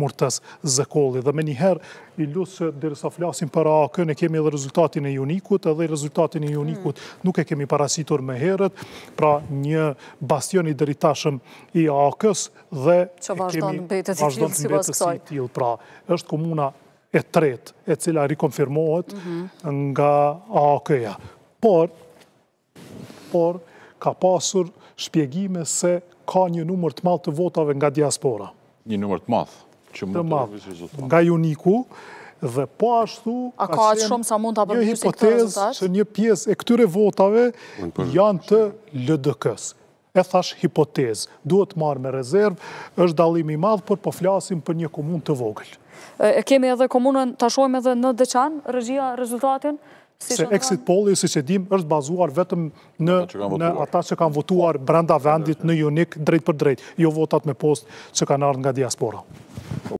murtës zëkolli. Dhe me njëherë, i lusë, dirësa flasim për AK, ne kemi edhe rezultatin e unikut, edhe rezultatin e unikut hmm. nuk e kemi parasitur me herët, pra një bastion i dëritashëm i AK-ës dhe kemi vazhdojnë në mbetës i tjilë. Pra, është komuna e tretë, e cila rikonfirmohet mhm. nga AK-ja. Por, por, ka pasur shpjegime se ka një numër të malë të votave nga diaspora. Një numër të malë? të madhë nga Uniku, dhe po ashtu... ka shumë sa mund të Një hipotezë që një pjesë e këtyre votave janë të ldk E thash hipotezë, duhet marrë me rezervë, është dalimi madhë, për po flasim për një komunë të vogëlë. E kemi edhe komunën, të ashojmë edhe në Deçan, rëgjia rezultatin? Se exit poll, si që dim, është bazuar vetëm në ata që kanë votuar brenda vendit në unik, drejt për drejt, jo votat me post që kanë ardhë nga diaspora.